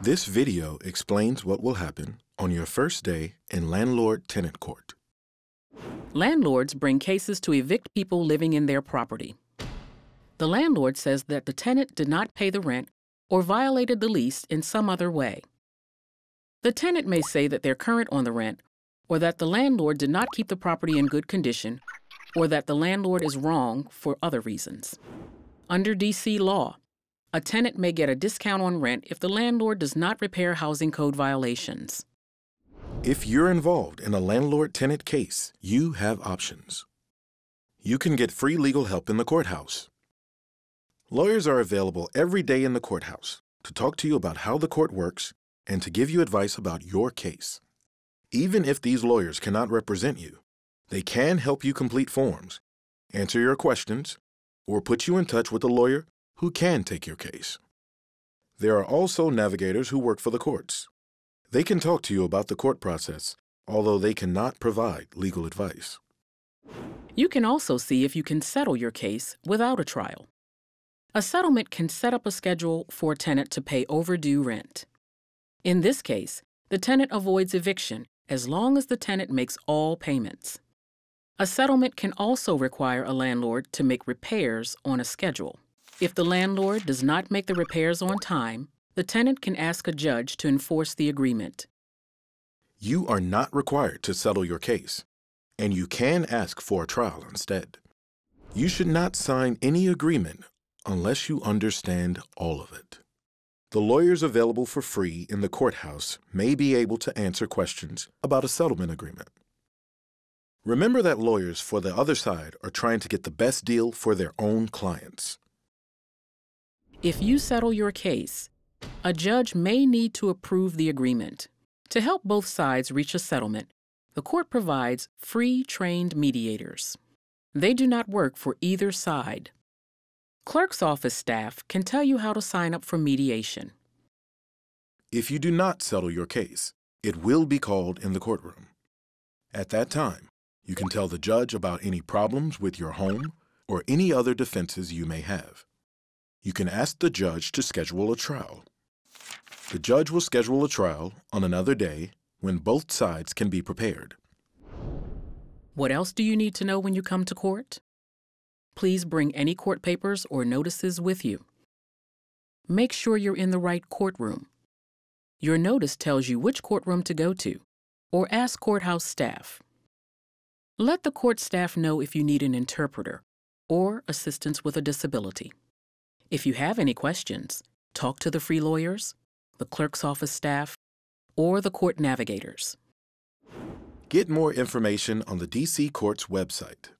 This video explains what will happen on your first day in landlord-tenant court. Landlords bring cases to evict people living in their property. The landlord says that the tenant did not pay the rent or violated the lease in some other way. The tenant may say that they're current on the rent or that the landlord did not keep the property in good condition or that the landlord is wrong for other reasons. Under D.C. law, a tenant may get a discount on rent if the landlord does not repair housing code violations. If you're involved in a landlord tenant case, you have options. You can get free legal help in the courthouse. Lawyers are available every day in the courthouse to talk to you about how the court works and to give you advice about your case. Even if these lawyers cannot represent you, they can help you complete forms, answer your questions, or put you in touch with a lawyer who can take your case. There are also navigators who work for the courts. They can talk to you about the court process, although they cannot provide legal advice. You can also see if you can settle your case without a trial. A settlement can set up a schedule for a tenant to pay overdue rent. In this case, the tenant avoids eviction as long as the tenant makes all payments. A settlement can also require a landlord to make repairs on a schedule. If the landlord does not make the repairs on time, the tenant can ask a judge to enforce the agreement. You are not required to settle your case, and you can ask for a trial instead. You should not sign any agreement unless you understand all of it. The lawyers available for free in the courthouse may be able to answer questions about a settlement agreement. Remember that lawyers for the other side are trying to get the best deal for their own clients. If you settle your case, a judge may need to approve the agreement. To help both sides reach a settlement, the court provides free trained mediators. They do not work for either side. Clerk's office staff can tell you how to sign up for mediation. If you do not settle your case, it will be called in the courtroom. At that time, you can tell the judge about any problems with your home or any other defenses you may have you can ask the judge to schedule a trial. The judge will schedule a trial on another day when both sides can be prepared. What else do you need to know when you come to court? Please bring any court papers or notices with you. Make sure you're in the right courtroom. Your notice tells you which courtroom to go to, or ask courthouse staff. Let the court staff know if you need an interpreter or assistance with a disability. If you have any questions, talk to the free lawyers, the clerk's office staff, or the court navigators. Get more information on the DC Court's website.